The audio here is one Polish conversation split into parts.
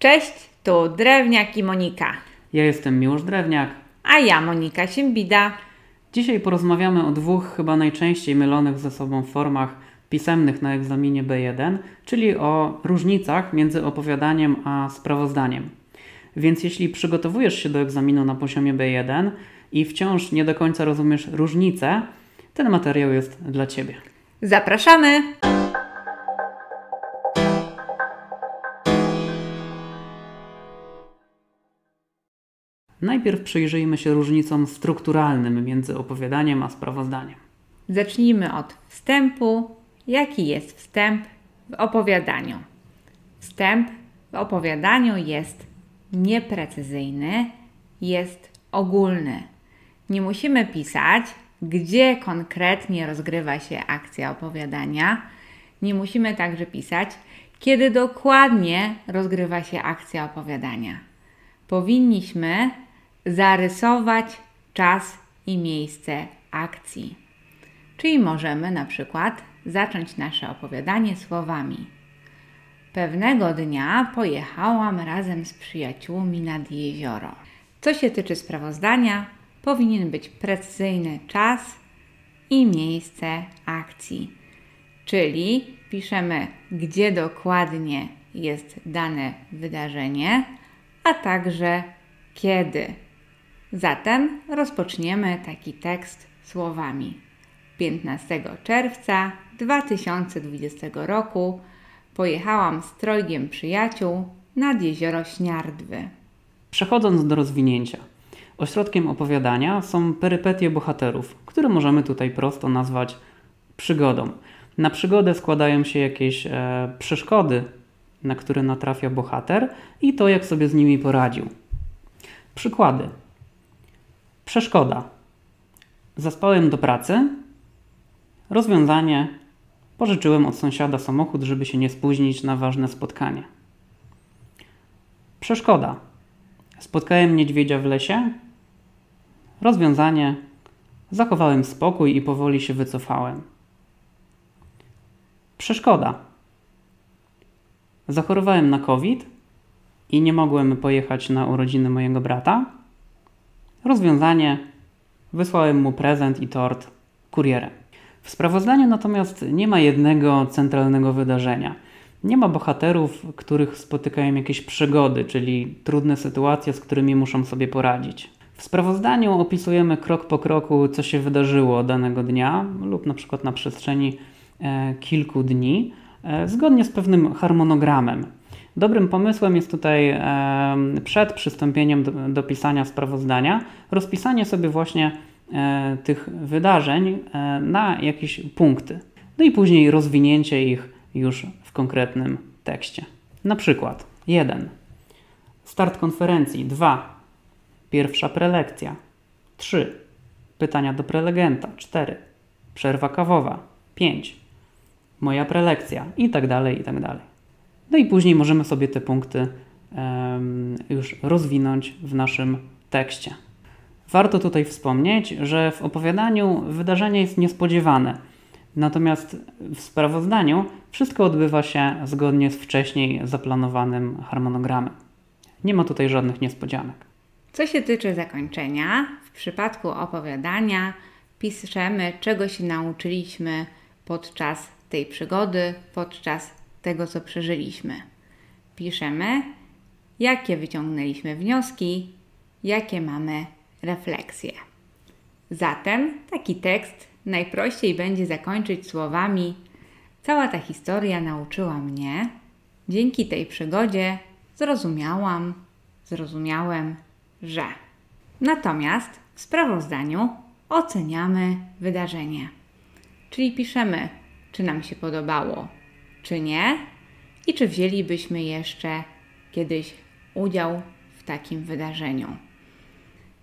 Cześć, tu Drewniak i Monika. Ja jestem Miłosz Drewniak. A ja Monika Siembida. Dzisiaj porozmawiamy o dwóch chyba najczęściej mylonych ze sobą formach pisemnych na egzaminie B1, czyli o różnicach między opowiadaniem a sprawozdaniem. Więc jeśli przygotowujesz się do egzaminu na poziomie B1 i wciąż nie do końca rozumiesz różnicę, ten materiał jest dla Ciebie. Zapraszamy! Najpierw przyjrzyjmy się różnicom strukturalnym między opowiadaniem a sprawozdaniem. Zacznijmy od wstępu. Jaki jest wstęp w opowiadaniu? Wstęp w opowiadaniu jest nieprecyzyjny, jest ogólny. Nie musimy pisać, gdzie konkretnie rozgrywa się akcja opowiadania. Nie musimy także pisać, kiedy dokładnie rozgrywa się akcja opowiadania. Powinniśmy zarysować czas i miejsce akcji. Czyli możemy na przykład zacząć nasze opowiadanie słowami. Pewnego dnia pojechałam razem z przyjaciółmi nad jezioro. Co się tyczy sprawozdania, powinien być precyzyjny czas i miejsce akcji. Czyli piszemy, gdzie dokładnie jest dane wydarzenie, a także kiedy. Zatem rozpoczniemy taki tekst słowami 15 czerwca 2020 roku pojechałam z trojgiem przyjaciół nad jezioro Śniardwy. Przechodząc do rozwinięcia. Ośrodkiem opowiadania są perypetie bohaterów, które możemy tutaj prosto nazwać przygodą. Na przygodę składają się jakieś e, przeszkody, na które natrafia bohater i to, jak sobie z nimi poradził. Przykłady. Przeszkoda. Zaspałem do pracy. Rozwiązanie. Pożyczyłem od sąsiada samochód, żeby się nie spóźnić na ważne spotkanie. Przeszkoda. Spotkałem niedźwiedzia w lesie. Rozwiązanie. Zachowałem spokój i powoli się wycofałem. Przeszkoda. Zachorowałem na COVID i nie mogłem pojechać na urodziny mojego brata. Rozwiązanie: wysłałem mu prezent i tort kurierem. W sprawozdaniu natomiast nie ma jednego centralnego wydarzenia. Nie ma bohaterów, których spotykają jakieś przygody, czyli trudne sytuacje, z którymi muszą sobie poradzić. W sprawozdaniu opisujemy krok po kroku, co się wydarzyło danego dnia lub na przykład na przestrzeni e, kilku dni, e, zgodnie z pewnym harmonogramem. Dobrym pomysłem jest tutaj przed przystąpieniem do, pisania sprawozdania rozpisanie sobie właśnie e, tych wydarzeń e, na jakieś punkty. No i później rozwinięcie ich już w konkretnym tekście. Na przykład 1. Start konferencji. 2. Pierwsza prelekcja. 3. Pytania do prelegenta. 4. Przerwa kawowa. 5. Moja prelekcja. I tak dalej, i tak dalej. No i później możemy sobie te punkty już rozwinąć w naszym tekście. Warto tutaj wspomnieć, że w opowiadaniu wydarzenie jest niespodziewane, natomiast w sprawozdaniu wszystko odbywa się zgodnie z wcześniej zaplanowanym harmonogramem. Nie ma tutaj żadnych niespodzianek. Co się tyczy zakończenia, w przypadku opowiadania piszemy, czego się nauczyliśmy podczas tej przygody, podczas tego, co przeżyliśmy. Piszemy, jakie wyciągnęliśmy wnioski, jakie mamy refleksje. Zatem taki tekst najprościej będzie zakończyć słowami: Cała ta historia nauczyła mnie, dzięki tej przygodzie zrozumiałam, zrozumiałem, że. Natomiast w sprawozdaniu oceniamy wydarzenie. Czyli piszemy, czy nam się podobało czy nie i czy wzięlibyśmy jeszcze kiedyś udział w takim wydarzeniu.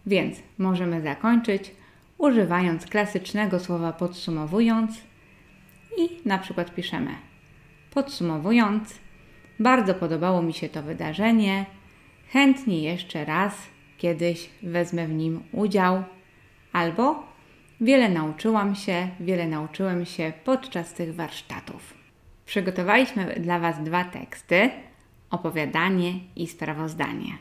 Więc możemy zakończyć używając klasycznego słowa podsumowując i na przykład piszemy podsumowując bardzo podobało mi się to wydarzenie. Chętnie jeszcze raz kiedyś wezmę w nim udział. Albo wiele nauczyłam się, wiele nauczyłem się podczas tych warsztatów przygotowaliśmy dla Was dwa teksty: opowiadanie i sprawozdanie.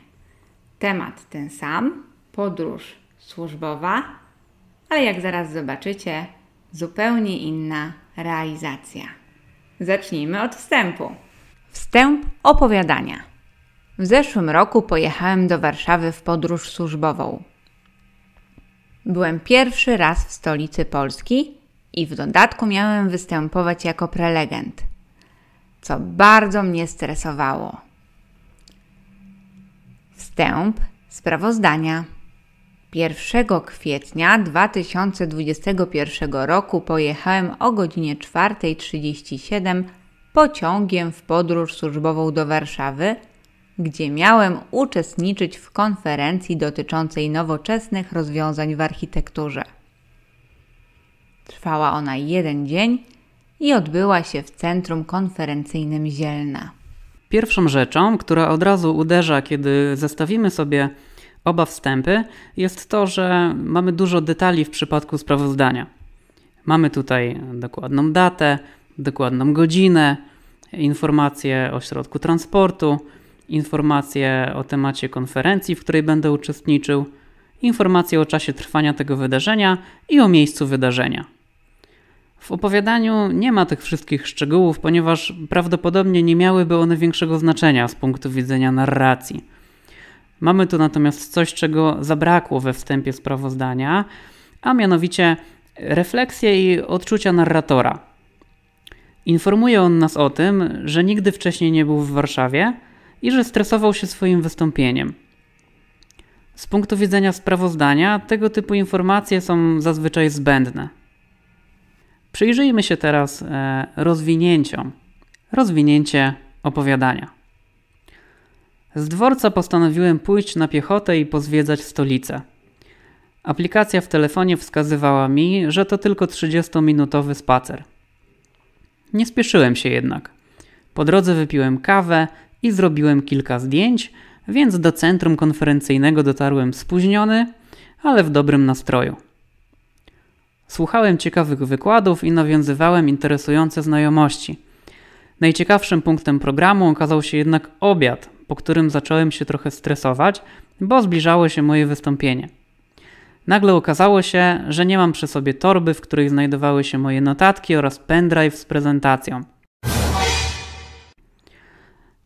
Temat ten sam, podróż służbowa, ale jak zaraz zobaczycie, zupełnie inna realizacja. Zacznijmy od wstępu. Wstęp opowiadania. W zeszłym roku pojechałem do Warszawy w podróż służbową. Byłem pierwszy raz w stolicy Polski i w dodatku miałem występować jako prelegent co bardzo mnie stresowało. Wstęp sprawozdania. 1 kwietnia 2021 roku pojechałem o godzinie 4.37 pociągiem w podróż służbową do Warszawy, gdzie miałem uczestniczyć w konferencji dotyczącej nowoczesnych rozwiązań w architekturze. Trwała ona jeden dzień i odbyła się w Centrum Konferencyjnym Zielna. Pierwszą rzeczą, która od razu uderza, kiedy zestawimy sobie oba wstępy, jest to, że mamy dużo detali w przypadku sprawozdania. Mamy tutaj dokładną datę, dokładną godzinę, informacje o środku transportu, informacje o temacie konferencji, w której będę uczestniczył, informacje o czasie trwania tego wydarzenia i o miejscu wydarzenia. W opowiadaniu nie ma tych wszystkich szczegółów, ponieważ prawdopodobnie nie miałyby one większego znaczenia z punktu widzenia narracji. Mamy tu natomiast coś, czego zabrakło we wstępie sprawozdania, a mianowicie refleksje i odczucia narratora. Informuje on nas o tym, że nigdy wcześniej nie był w Warszawie i że stresował się swoim wystąpieniem. Z punktu widzenia sprawozdania, tego typu informacje są zazwyczaj zbędne. Przyjrzyjmy się teraz e, rozwinięciom. Rozwinięcie opowiadania. Z dworca postanowiłem pójść na piechotę i pozwiedzać stolicę. Aplikacja w telefonie wskazywała mi, że to tylko 30-minutowy spacer. Nie spieszyłem się jednak. Po drodze wypiłem kawę i zrobiłem kilka zdjęć, więc do centrum konferencyjnego dotarłem spóźniony, ale w dobrym nastroju. Słuchałem ciekawych wykładów i nawiązywałem interesujące znajomości. Najciekawszym punktem programu okazał się jednak obiad, po którym zacząłem się trochę stresować, bo zbliżało się moje wystąpienie. Nagle okazało się, że nie mam przy sobie torby, w której znajdowały się moje notatki oraz pendrive z prezentacją.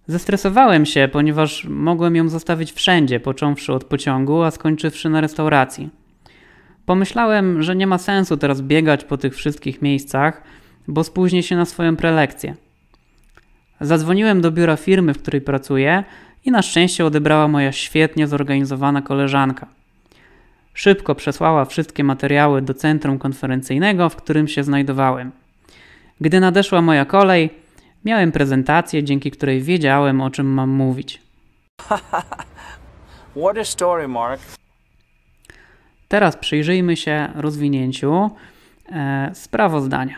Zestresowałem się, ponieważ mogłem ją zostawić wszędzie, począwszy od pociągu, a skończywszy na restauracji. Pomyślałem, że nie ma sensu teraz biegać po tych wszystkich miejscach, bo spóźnię się na swoją prelekcję. Zadzwoniłem do biura firmy, w której pracuję i na szczęście odebrała moja świetnie zorganizowana koleżanka. Szybko przesłała wszystkie materiały do centrum konferencyjnego, w którym się znajdowałem. Gdy nadeszła moja kolej, miałem prezentację, dzięki której wiedziałem, o czym mam mówić. What a story, Mark. Teraz przyjrzyjmy się rozwinięciu e, sprawozdania.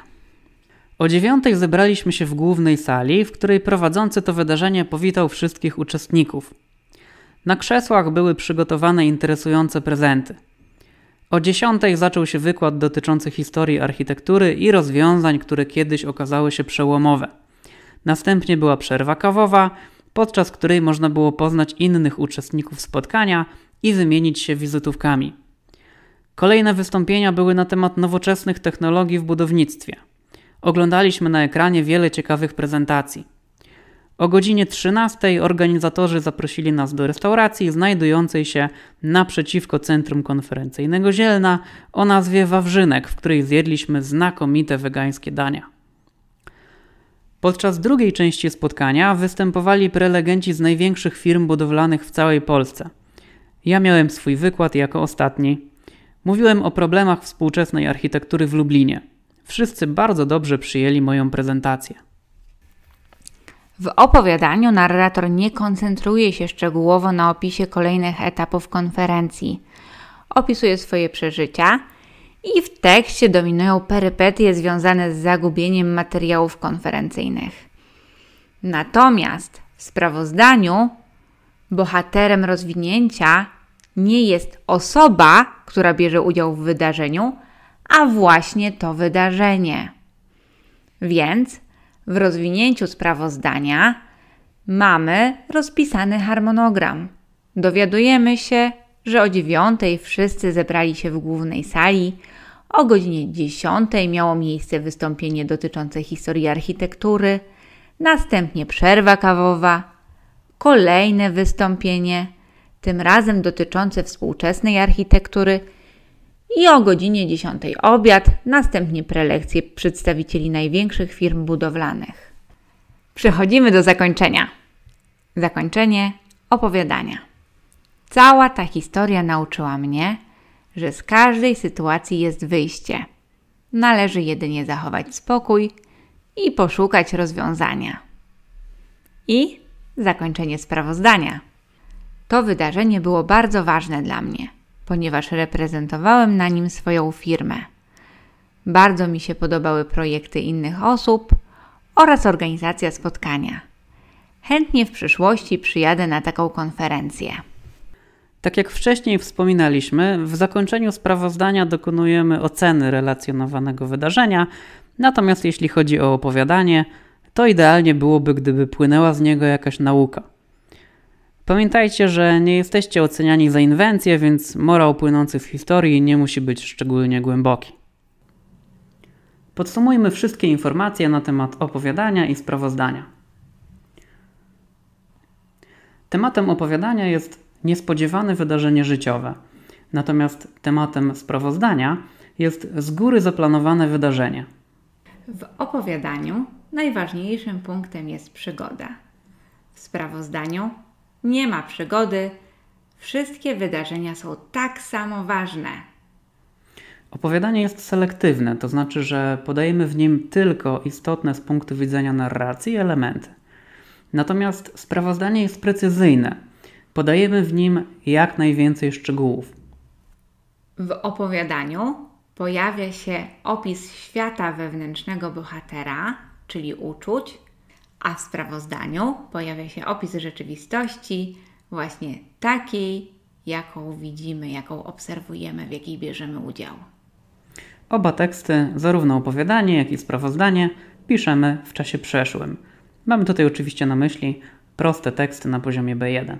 O dziewiątej zebraliśmy się w głównej sali, w której prowadzący to wydarzenie powitał wszystkich uczestników. Na krzesłach były przygotowane interesujące prezenty. O dziesiątej zaczął się wykład dotyczący historii architektury i rozwiązań, które kiedyś okazały się przełomowe. Następnie była przerwa kawowa, podczas której można było poznać innych uczestników spotkania i wymienić się wizytówkami. Kolejne wystąpienia były na temat nowoczesnych technologii w budownictwie. Oglądaliśmy na ekranie wiele ciekawych prezentacji. O godzinie 13 organizatorzy zaprosili nas do restauracji znajdującej się naprzeciwko centrum konferencyjnego Zielna o nazwie Wawrzynek, w której zjedliśmy znakomite wegańskie dania. Podczas drugiej części spotkania występowali prelegenci z największych firm budowlanych w całej Polsce. Ja miałem swój wykład jako ostatni. Mówiłem o problemach współczesnej architektury w Lublinie. Wszyscy bardzo dobrze przyjęli moją prezentację. W opowiadaniu narrator nie koncentruje się szczegółowo na opisie kolejnych etapów konferencji. Opisuje swoje przeżycia i w tekście dominują perypetie związane z zagubieniem materiałów konferencyjnych. Natomiast w sprawozdaniu bohaterem rozwinięcia nie jest osoba, która bierze udział w wydarzeniu, a właśnie to wydarzenie. Więc w rozwinięciu sprawozdania mamy rozpisany harmonogram. Dowiadujemy się, że o dziewiątej wszyscy zebrali się w głównej sali, o godzinie dziesiątej miało miejsce wystąpienie dotyczące historii architektury, następnie przerwa kawowa, kolejne wystąpienie – tym razem dotyczące współczesnej architektury i o godzinie 10 obiad, następnie prelekcje przedstawicieli największych firm budowlanych. Przechodzimy do zakończenia. Zakończenie opowiadania. Cała ta historia nauczyła mnie, że z każdej sytuacji jest wyjście. Należy jedynie zachować spokój i poszukać rozwiązania. I zakończenie sprawozdania. To wydarzenie było bardzo ważne dla mnie, ponieważ reprezentowałem na nim swoją firmę. Bardzo mi się podobały projekty innych osób oraz organizacja spotkania. Chętnie w przyszłości przyjadę na taką konferencję. Tak jak wcześniej wspominaliśmy, w zakończeniu sprawozdania dokonujemy oceny relacjonowanego wydarzenia, natomiast jeśli chodzi o opowiadanie, to idealnie byłoby, gdyby płynęła z niego jakaś nauka. Pamiętajcie, że nie jesteście oceniani za inwencję, więc morał płynący z historii nie musi być szczególnie głęboki. Podsumujmy wszystkie informacje na temat opowiadania i sprawozdania. Tematem opowiadania jest niespodziewane wydarzenie życiowe, natomiast tematem sprawozdania jest z góry zaplanowane wydarzenie. W opowiadaniu najważniejszym punktem jest przygoda. W sprawozdaniu nie ma przygody, wszystkie wydarzenia są tak samo ważne. Opowiadanie jest selektywne, to znaczy, że podajemy w nim tylko istotne z punktu widzenia narracji elementy. Natomiast sprawozdanie jest precyzyjne. Podajemy w nim jak najwięcej szczegółów. W opowiadaniu pojawia się opis świata wewnętrznego bohatera, czyli uczuć, a w sprawozdaniu pojawia się opis rzeczywistości, właśnie takiej, jaką widzimy, jaką obserwujemy, w jakiej bierzemy udział. Oba teksty, zarówno opowiadanie, jak i sprawozdanie, piszemy w czasie przeszłym. Mamy tutaj oczywiście na myśli proste teksty na poziomie B1.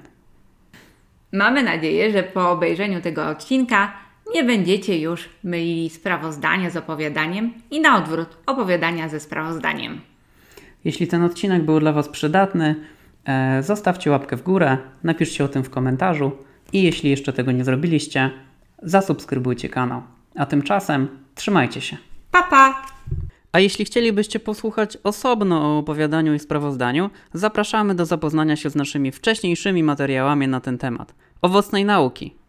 Mamy nadzieję, że po obejrzeniu tego odcinka nie będziecie już mylili sprawozdania z opowiadaniem i na odwrót opowiadania ze sprawozdaniem. Jeśli ten odcinek był dla Was przydatny, e, zostawcie łapkę w górę, napiszcie o tym w komentarzu i jeśli jeszcze tego nie zrobiliście, zasubskrybujcie kanał. A tymczasem trzymajcie się. Pa, pa! A jeśli chcielibyście posłuchać osobno o opowiadaniu i sprawozdaniu, zapraszamy do zapoznania się z naszymi wcześniejszymi materiałami na ten temat. Owocnej nauki!